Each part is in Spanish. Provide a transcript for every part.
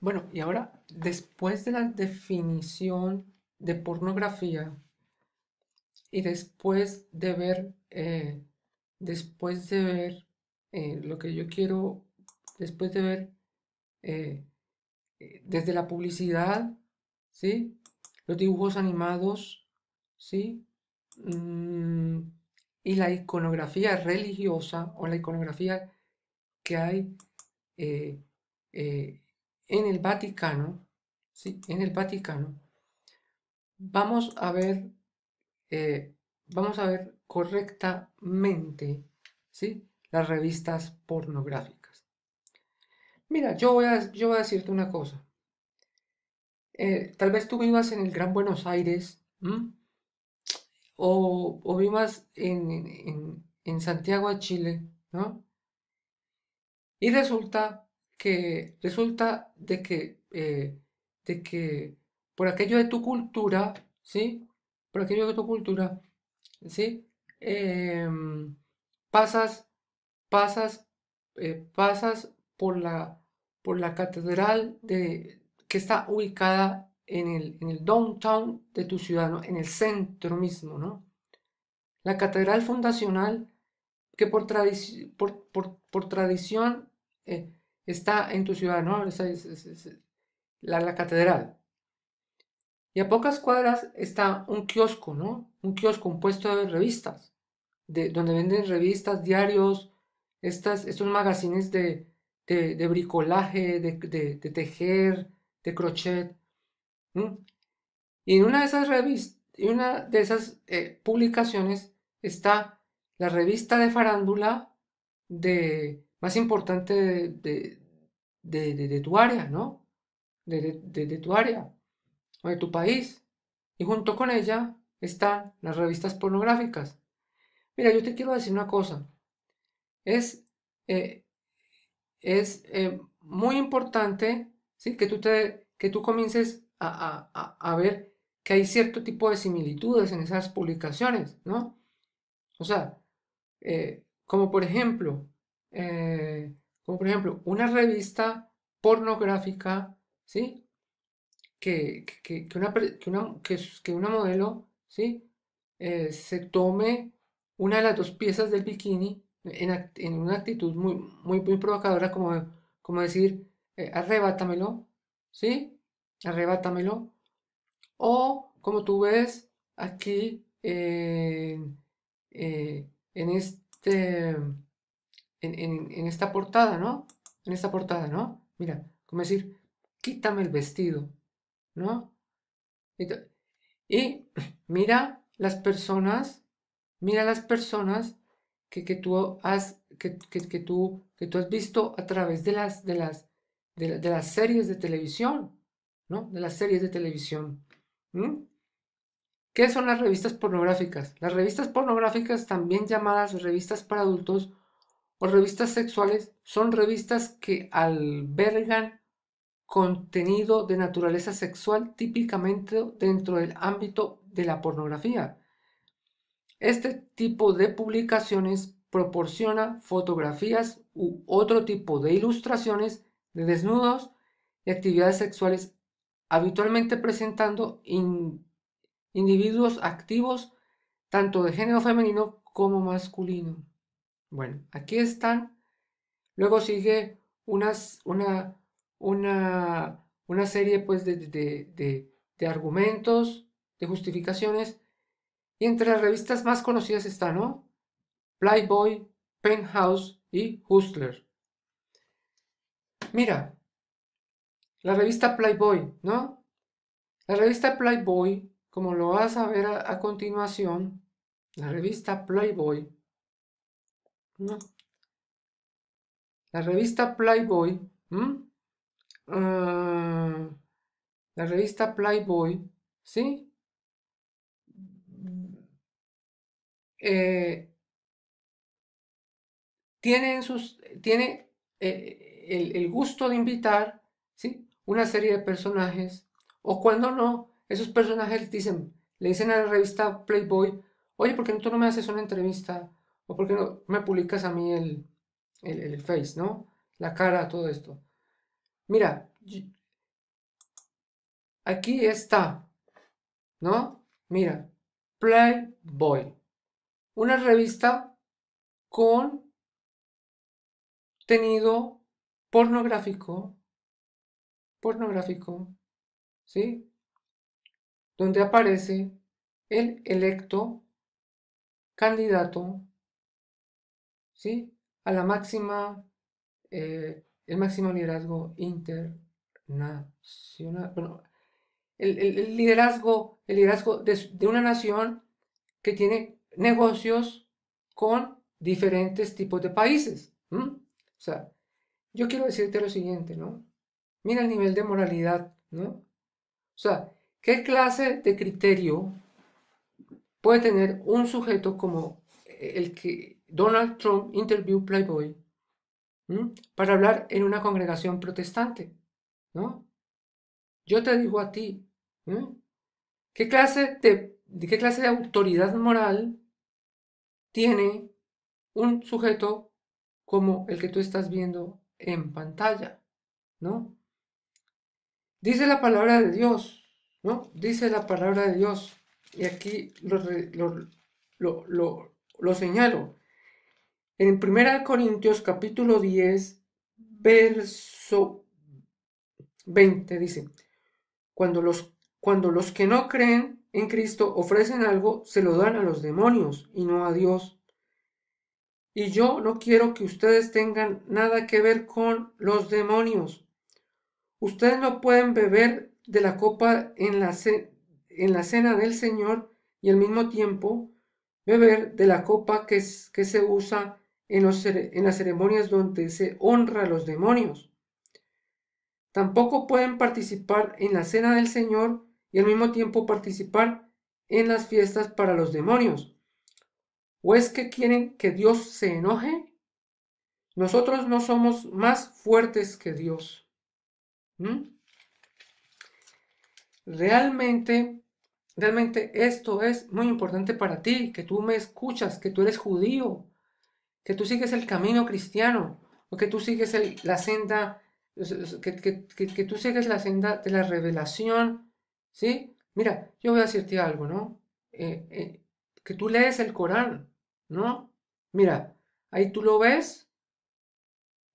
Bueno, y ahora, después de la definición de pornografía y después de ver, eh, después de ver eh, lo que yo quiero, después de ver eh, desde la publicidad, ¿sí? Los dibujos animados, ¿sí? Mm, y la iconografía religiosa o la iconografía que hay en el Vaticano, ¿sí? en el Vaticano, vamos a ver, eh, vamos a ver correctamente, ¿sí? Las revistas pornográficas. Mira, yo voy a, yo voy a decirte una cosa. Eh, tal vez tú vivas en el Gran Buenos Aires o, vivas en, en Santiago de Chile, ¿no? Y resulta que resulta de que, eh, de que por aquello de tu cultura, ¿sí? Por aquello de tu cultura, ¿sí? Em, pasas, pasas, eh, pasas por la, por la catedral de, que está ubicada en el, en el downtown de tu ciudad, en el centro mismo, La catedral fundacional que por, tradición eh, está en tu ciudad, ¿no? Es, la, catedral. Y a pocas cuadras está un kiosco, ¿no? Un kiosco, compuesto de revistas, de, donde venden revistas, diarios, estas, estos magazines de, de, bricolaje, de, de, tejer, de crochet. Y en una de esas revistas, una de esas eh, publicaciones está la revista de farándula de más importante de, tu área, ¿no? De, tu área o de tu país. Y junto con ella están las revistas pornográficas. Mira, yo te quiero decir una cosa. Es, eh, es eh, muy importante ¿sí? que, tú te, que tú comiences a, ver que hay cierto tipo de similitudes en esas publicaciones, ¿no? O sea, eh, como por ejemplo, eh, como por ejemplo una revista pornográfica, ¿sí? Que, una, que que, una modelo, ¿sí? Eh, se tome una de las dos piezas del bikini en, una actitud muy, muy, muy provocadora, como, como decir, eh, arrebátamelo, ¿sí? Arrebátamelo. O como tú ves aquí en este en, esta portada, ¿no? En esta portada, ¿no? Mira, como decir, quítame el vestido, ¿no? Y mira las personas, mira las personas que, tú has, que, tú, que tú has visto a través de las, de, las, de, las series de televisión, ¿no? De las series de televisión. ¿Qué son las revistas pornográficas? Las revistas pornográficas, también llamadas revistas para adultos, los pues revistas sexuales son revistas que albergan contenido de naturaleza sexual típicamente dentro del ámbito de la pornografía. Este tipo de publicaciones proporciona fotografías u otro tipo de ilustraciones de desnudos y actividades sexuales, habitualmente presentando individuos activos tanto de género femenino como masculino. Bueno, aquí están. Luego sigue una, una, serie pues, de, argumentos, de justificaciones. Y entre las revistas más conocidas están ¿no? Playboy, Penthouse y Hustler. Mira, la revista Playboy, ¿no? La revista Playboy, como lo vas a ver a continuación, la revista Playboy la revista Playboy, ah, la revista Playboy, ¿sí? Eh, tiene, sus, tiene eh, el, gusto de invitar ¿sí? una serie de personajes, o cuando no, esos personajes dicen, le dicen a la revista Playboy, oye, ¿por qué tú no me haces una entrevista o por qué no me publicas a mí el, el, el face, ¿no? La cara, todo esto. Mira, aquí está, ¿no? Mira, Playboy, una revista con tenido pornográfico, pornográfico, ¿sí? Donde aparece el electo candidato ¿sí? a la máxima, eh, el máximo liderazgo internacional, bueno, el, liderazgo, el liderazgo de, una nación que tiene negocios con diferentes tipos de países. O sea, yo quiero decirte lo siguiente, ¿no? Mira el nivel de moralidad, ¿no? O sea, ¿qué clase de criterio puede tener un sujeto como eh, el que Donald Trump interview Playboy para hablar en una congregación protestante. ¿no? Yo te digo a ti, ¿qué clase de, qué clase de autoridad moral tiene un sujeto como el que tú estás viendo en pantalla? ¿no? Dice la palabra de Dios, ¿no? Dice la palabra de Dios. Y aquí lo, lo, lo señalo. En 1 Corintios capítulo 10, verso 20 dice, cuando los, cuando los que no creen en Cristo ofrecen algo, se lo dan a los demonios y no a Dios. Y yo no quiero que ustedes tengan nada que ver con los demonios. Ustedes no pueden beber de la copa en la, en la cena del Señor y al mismo tiempo beber de la copa que, es, que se usa en, las ceremonias donde se honra a los demonios. Tampoco pueden participar en la cena del Señor y al mismo tiempo participar en las fiestas para los demonios. ¿O es que quieren que Dios se enoje? Nosotros no somos más fuertes que Dios. ¿Mm? Realmente, realmente esto es muy importante para ti, que tú me escuchas, que tú eres judío, que tú sigues el camino cristiano, o que tú sigues la senda, que, tú sigues la senda de la revelación, ¿sí? Mira, yo voy a decirte algo, ¿no? Eh, eh, que tú lees el Corán, ¿no? Mira, ahí tú lo ves,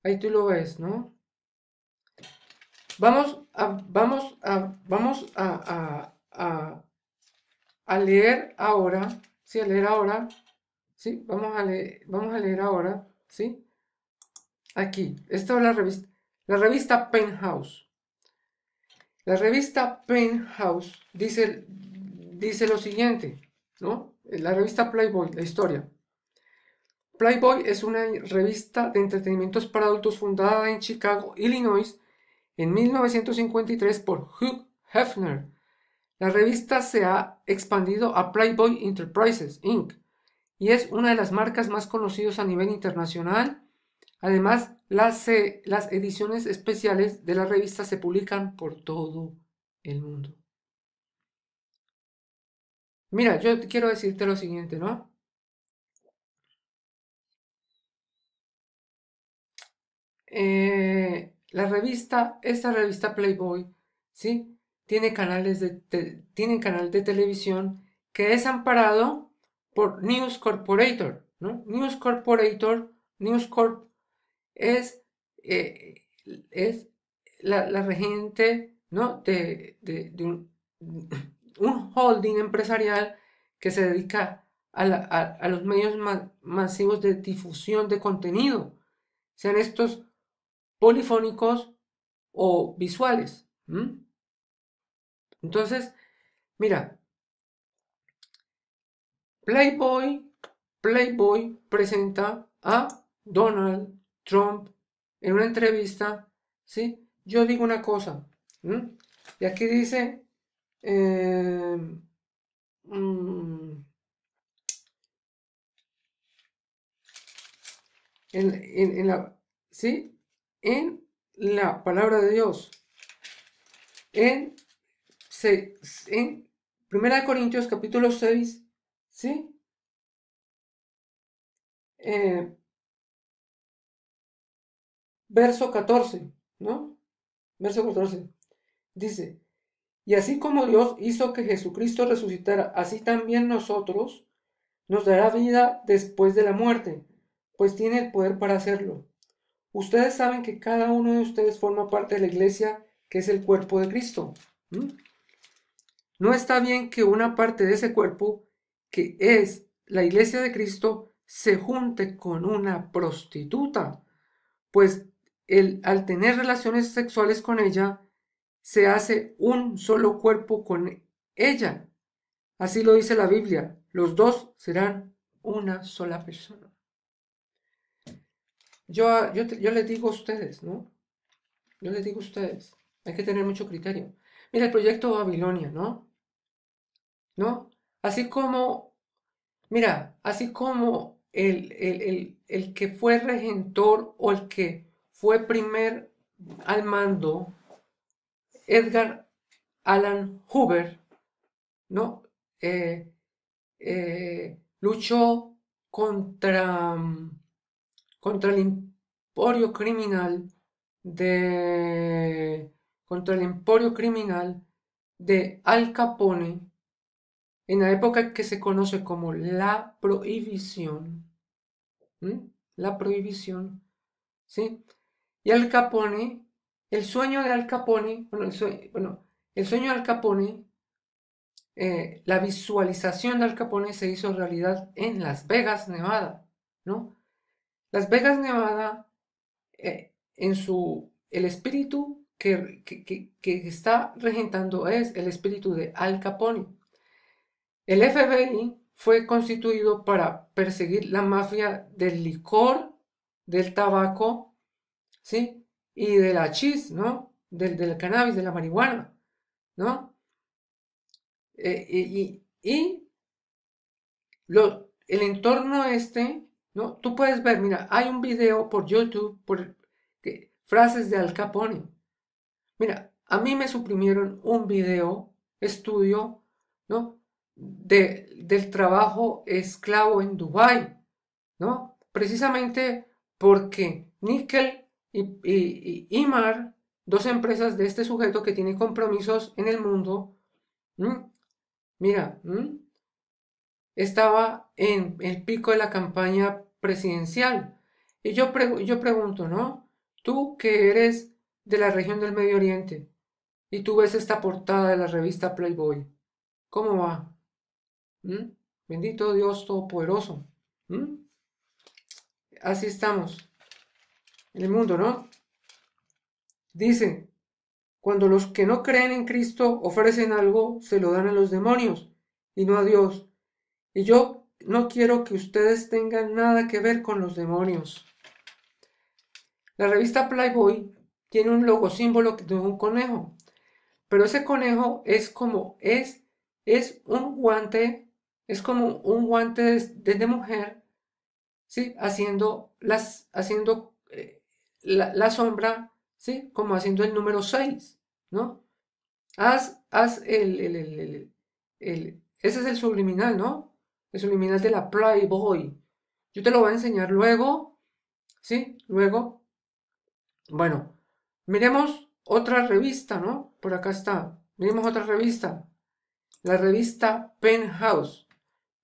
ahí tú lo ves, ¿no? Vamos a, vamos a, vamos a, a, a, a leer ahora, sí, a leer ahora ¿sí? Vamos a leer, vamos a leer ahora, ¿sí? Aquí, esta es la revista, la revista Penthouse. La revista Penthouse dice, dice lo siguiente, ¿no? La revista Playboy, la historia. Playboy es una revista de entretenimientos para adultos fundada en Chicago, Illinois, en 1953 por Hugh Hefner. La revista se ha expandido a Playboy Enterprises, Inc., y es una de las marcas más conocidas a nivel internacional. Además, eh, las, ediciones especiales de la revista se publican por todo el mundo. Mira, yo quiero decirte lo siguiente, ¿no? Eh, la revista, esta revista Playboy, ¿sí? Tiene canales de, canal de televisión que es amparado News Corporator. ¿no? News Corporator, News Corp es, eh, es la, regente ¿no? de, un, holding empresarial que se dedica a, los medios masivos de difusión de contenido, sean estos polifónicos o visuales. Entonces, mira, Playboy, Playboy presenta a Donald Trump en una entrevista, ¿sí? Yo digo una cosa, y aquí dice, em, mm, en, la, ¿sí? En la palabra de Dios, en, en 1 Corintios capítulo 6, ¿sí? Eh, verso 14, ¿no? Verso 14. Dice, y así como Dios hizo que Jesucristo resucitara, así también nosotros nos dará vida después de la muerte, pues tiene el poder para hacerlo. Ustedes saben que cada uno de ustedes forma parte de la iglesia que es el cuerpo de Cristo. No está bien que una parte de ese cuerpo que es la iglesia de Cristo se junte con una prostituta, pues al tener relaciones sexuales con ella, se hace un solo cuerpo con ella. Así lo dice la Biblia, los dos serán una sola persona. Yo, ah, yo, yo les digo a ustedes, ¿no? Yo les digo a ustedes, hay que tener mucho criterio. Mira el proyecto Babilonia, ¿no? ¿No? Así como, mira, así como el, el, el, el que fue regentor o el que fue primer al mando, Edgar Allan Hoover, ¿no? eh, eh luchó contra, mm, contra el imperio criminal de contra el emporio criminal de Al Capone en la época que se conoce como la prohibición, la prohibición, ¿sí? Y Al Capone, el sueño de Al Capone, bueno, el sueño, de Al Capone, eh, la visualización de Al Capone se hizo realidad en Las Vegas, Nevada, ¿no? Las Vegas, Nevada, eh, en su, el espíritu que, que está regentando es el espíritu de Al Capone el FBI fue constituido para perseguir la mafia del licor, del tabaco, ¿sí? Y de la chis, ¿no? Del, cannabis, de la marihuana, ¿no? Eh, y, el entorno este, ¿no? Tú puedes ver, mira, hay un video por YouTube, por frases de Al Capone. Mira, a mí me suprimieron un video, estudio, ¿no? del trabajo esclavo en Dubái, ¿no? Precisamente porque Nickel y, y, Imar, dos empresas de este sujeto que tiene compromisos en el mundo, mira, estaba en el pico de la campaña presidencial. Y yo, yo pregunto, ¿no? Tú que eres de la región del Medio Oriente y tú ves esta portada de la revista Playboy, ¿cómo va? ¿Mm? Bendito Dios Todopoderoso. ¿Mm? Así estamos en el mundo, ¿no? Dice, cuando los que no creen en Cristo ofrecen algo, se lo dan a los demonios y no a Dios. Y yo no quiero que ustedes tengan nada que ver con los demonios. La revista Playboy tiene un logo símbolo es un conejo, pero ese conejo es como es, es un guante es como un guante de, mujer, ¿sí? Haciendo, las, haciendo eh, la, sombra, ¿sí? Como haciendo el número 6, ¿no? Haz, haz el, el, el, Ese es el subliminal, ¿no? El subliminal de la Playboy. Yo te lo voy a enseñar luego, ¿sí? Luego. Bueno, miremos otra revista, ¿no? Por acá está. Miremos otra revista. La revista Penthouse.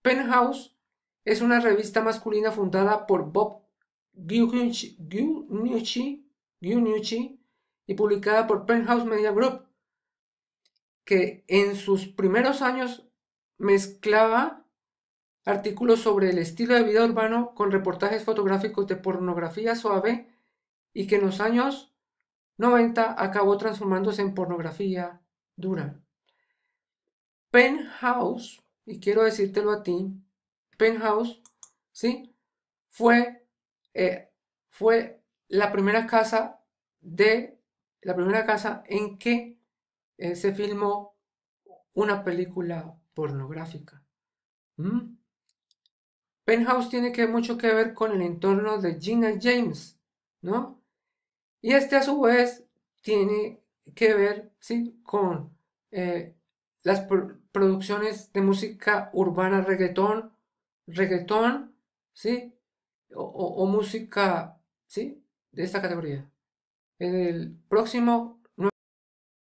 Penthouse es una revista masculina fundada por Bob y publicada por Penthouse Media Group, que en sus primeros años mezclaba artículos sobre el estilo de vida urbano con reportajes fotográficos de pornografía suave y que en los años 90 acabó transformándose en pornografía dura. Penhouse y quiero decírtelo a ti, Penthouse, ¿sí? Fue, eh, fue la primera casa de, la primera casa en que eh, se filmó una película pornográfica. Penthouse tiene que mucho que ver con el entorno de Gina James, ¿no? Y este a su vez tiene que ver, ¿sí? Con eh, las producciones de música urbana, reggaetón, reggaetón, ¿sí? O, o música, ¿sí? De esta categoría. En el próximo